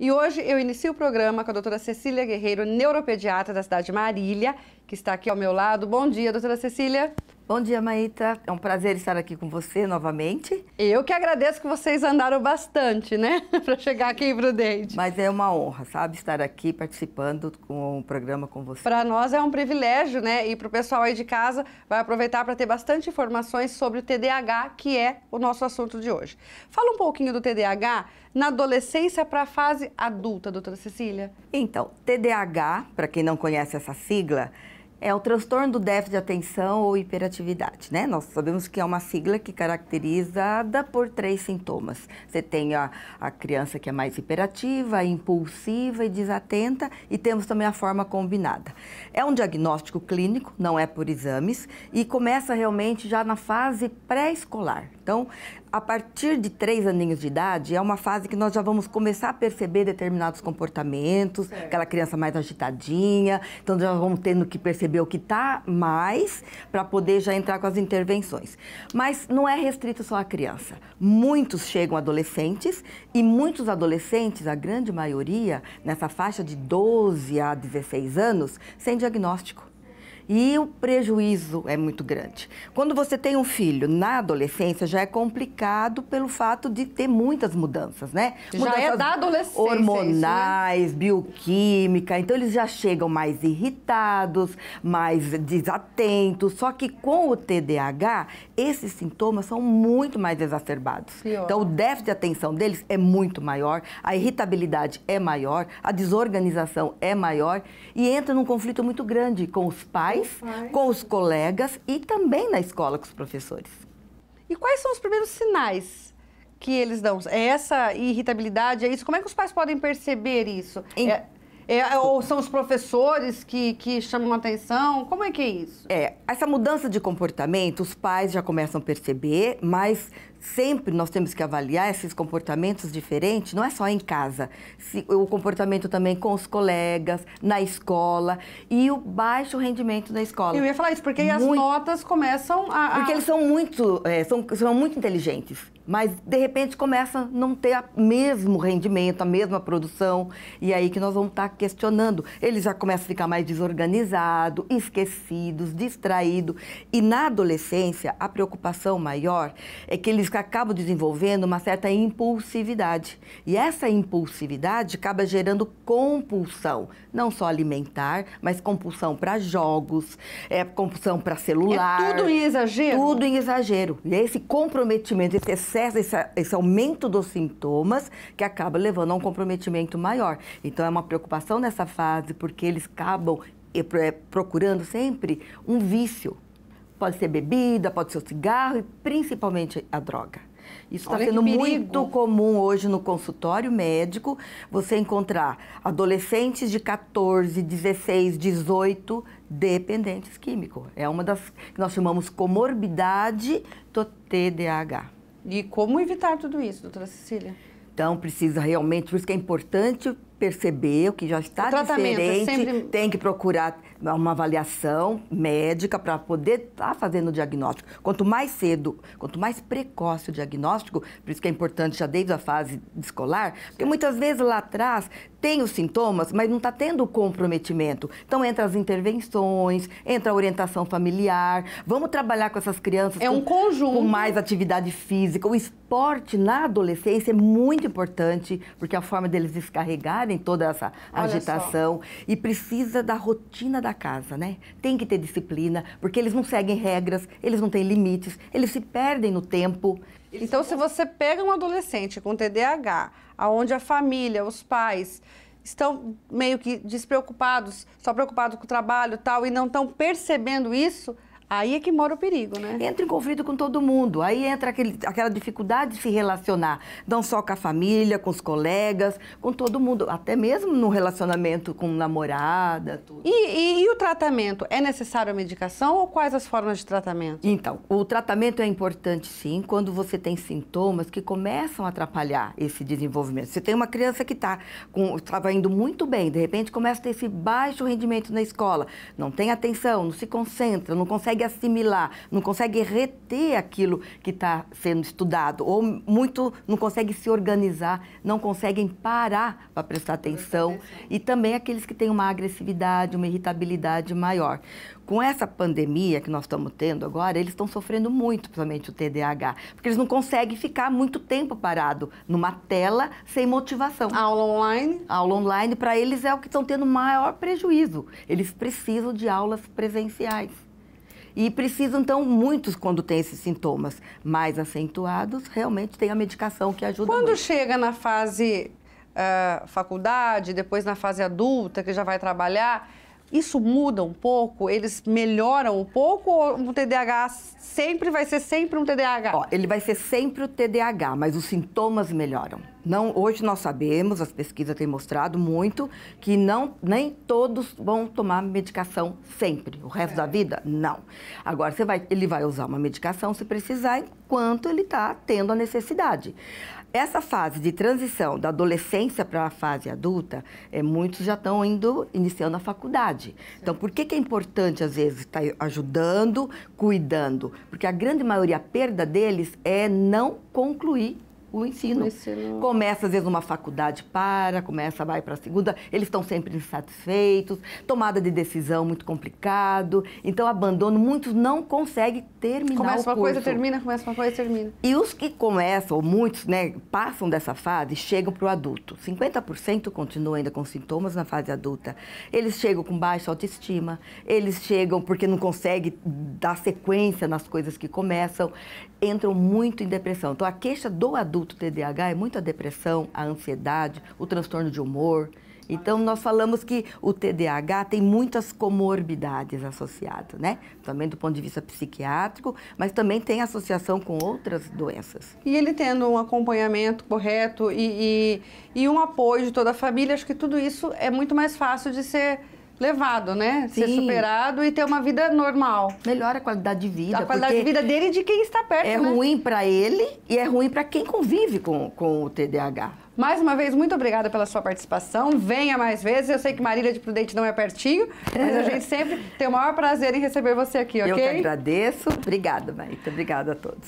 E hoje eu inicio o programa com a doutora Cecília Guerreiro, neuropediatra da cidade de Marília, que está aqui ao meu lado. Bom dia, doutora Cecília. Bom dia, Maíta. É um prazer estar aqui com você novamente. Eu que agradeço que vocês andaram bastante, né? para chegar aqui em Prudente. Mas é uma honra, sabe? Estar aqui participando com o programa com você. Para nós é um privilégio, né? E para o pessoal aí de casa, vai aproveitar para ter bastante informações sobre o TDAH, que é o nosso assunto de hoje. Fala um pouquinho do TDAH na adolescência para a fase adulta, doutora Cecília. Então, TDAH, para quem não conhece essa sigla, é o transtorno do déficit de atenção ou hiperatividade, né? Nós sabemos que é uma sigla que caracterizada por três sintomas. Você tem a, a criança que é mais hiperativa, impulsiva e desatenta, e temos também a forma combinada. É um diagnóstico clínico, não é por exames, e começa realmente já na fase pré-escolar. Então, a partir de três aninhos de idade, é uma fase que nós já vamos começar a perceber determinados comportamentos, certo. aquela criança mais agitadinha, então já vamos tendo que perceber o que está mais para poder já entrar com as intervenções. Mas não é restrito só à criança. Muitos chegam adolescentes e muitos adolescentes, a grande maioria, nessa faixa de 12 a 16 anos, sem diagnóstico. E o prejuízo é muito grande. Quando você tem um filho na adolescência, já é complicado pelo fato de ter muitas mudanças, né? Mudanças já é da adolescência. Hormonais, é isso, né? bioquímica. Então eles já chegam mais irritados, mais desatentos. Só que com o TDAH, esses sintomas são muito mais exacerbados. Pior. Então o déficit de atenção deles é muito maior, a irritabilidade é maior, a desorganização é maior e entra num conflito muito grande com os pais pais, com os colegas e também na escola com os professores. E quais são os primeiros sinais que eles dão? É essa irritabilidade, é isso? Como é que os pais podem perceber isso? É em... É... É, é, ou são os professores que, que chamam atenção? Como é que é isso? É, essa mudança de comportamento, os pais já começam a perceber, mas sempre nós temos que avaliar esses comportamentos diferentes, não é só em casa, se, o comportamento também com os colegas, na escola e o baixo rendimento da escola. Eu ia falar isso, porque muito, as notas começam a, a... Porque eles são muito, é, são, são muito inteligentes mas de repente começa a não ter o mesmo rendimento, a mesma produção, e é aí que nós vamos estar questionando. Ele já começa a ficar mais desorganizado, esquecidos, distraído, e na adolescência a preocupação maior é que eles acabam desenvolvendo uma certa impulsividade, e essa impulsividade acaba gerando compulsão, não só alimentar, mas compulsão para jogos, é compulsão para celular. É tudo em exagero. Tudo em exagero. E é esse comprometimento, esse excesso esse, esse aumento dos sintomas que acaba levando a um comprometimento maior. Então, é uma preocupação nessa fase, porque eles acabam eh, eh, procurando sempre um vício. Pode ser bebida, pode ser o cigarro e principalmente a droga. Isso está sendo muito comum hoje no consultório médico, você encontrar adolescentes de 14, 16, 18 dependentes químicos. É uma das que nós chamamos comorbidade do TDAH. E como evitar tudo isso, doutora Cecília? Então, precisa realmente, por isso que é importante percebeu que já está é diferente, sempre... tem que procurar uma avaliação médica para poder estar tá fazendo o diagnóstico. Quanto mais cedo, quanto mais precoce o diagnóstico, por isso que é importante já desde a fase escolar, porque muitas vezes lá atrás tem os sintomas, mas não está tendo o comprometimento. Então entra as intervenções, entra a orientação familiar, vamos trabalhar com essas crianças é um com, conjunto. com mais atividade física. O esporte na adolescência é muito importante, porque é a forma deles descarregar em toda essa Olha agitação. Só. E precisa da rotina da casa, né? Tem que ter disciplina, porque eles não seguem regras, eles não têm limites, eles se perdem no tempo. Então, se você pega um adolescente com TDAH, aonde a família, os pais estão meio que despreocupados, só preocupados com o trabalho e tal, e não estão percebendo isso, Aí é que mora o perigo, né? Entra em conflito com todo mundo. Aí entra aquele, aquela dificuldade de se relacionar, não só com a família, com os colegas, com todo mundo, até mesmo no relacionamento com namorada, tudo. E, e, e o tratamento? É necessário a medicação ou quais as formas de tratamento? Então, o tratamento é importante sim quando você tem sintomas que começam a atrapalhar esse desenvolvimento. Você tem uma criança que tá estava tá indo muito bem, de repente começa a ter esse baixo rendimento na escola, não tem atenção, não se concentra, não consegue consegue assimilar, não consegue reter aquilo que está sendo estudado, ou muito não consegue se organizar, não conseguem parar para prestar atenção, e também aqueles que têm uma agressividade, uma irritabilidade maior. Com essa pandemia que nós estamos tendo agora, eles estão sofrendo muito, principalmente o TDAH, porque eles não conseguem ficar muito tempo parado numa tela sem motivação. Aula online? Aula online, para eles é o que estão tendo maior prejuízo. Eles precisam de aulas presenciais. E precisam, então, muitos quando tem esses sintomas mais acentuados, realmente tem a medicação que ajuda. Quando muito. chega na fase uh, faculdade, depois na fase adulta, que já vai trabalhar, isso muda um pouco? Eles melhoram um pouco ou o TDAH sempre vai ser sempre um TDAH? Ó, ele vai ser sempre o TDAH, mas os sintomas melhoram. Não, hoje nós sabemos, as pesquisas têm mostrado muito, que não, nem todos vão tomar medicação sempre. O resto é. da vida, não. Agora, vai, ele vai usar uma medicação se precisar, enquanto ele está tendo a necessidade. Essa fase de transição da adolescência para a fase adulta, é, muitos já estão indo, iniciando a faculdade. Então, por que, que é importante, às vezes, estar tá ajudando, cuidando? Porque a grande maioria, a perda deles é não concluir o ensino. o ensino. Começa, às vezes, uma faculdade para, começa, vai para a segunda, eles estão sempre insatisfeitos, tomada de decisão muito complicado, então abandono, muitos não conseguem terminar começa o curso. Começa uma coisa, termina, começa uma coisa, termina. E os que começam, ou muitos, né, passam dessa fase, chegam para o adulto. 50% continuam ainda com sintomas na fase adulta. Eles chegam com baixa autoestima, eles chegam porque não conseguem dar sequência nas coisas que começam, entram muito em depressão. Então, a queixa do adulto adulto TDAH é muito a depressão, a ansiedade, o transtorno de humor. Então, nós falamos que o TDAH tem muitas comorbidades associadas, né? Também do ponto de vista psiquiátrico, mas também tem associação com outras doenças. E ele tendo um acompanhamento correto e, e, e um apoio de toda a família, acho que tudo isso é muito mais fácil de ser levado, né? Sim. Ser superado e ter uma vida normal. Melhora a qualidade de vida. A qualidade de vida dele e de quem está perto. É né? ruim para ele e é ruim para quem convive com, com o TDAH. Mais uma vez, muito obrigada pela sua participação. Venha mais vezes. Eu sei que Marília de Prudente não é pertinho, mas a gente sempre tem o maior prazer em receber você aqui, ok? Eu que agradeço. Obrigada, Maíta. Obrigada a todos.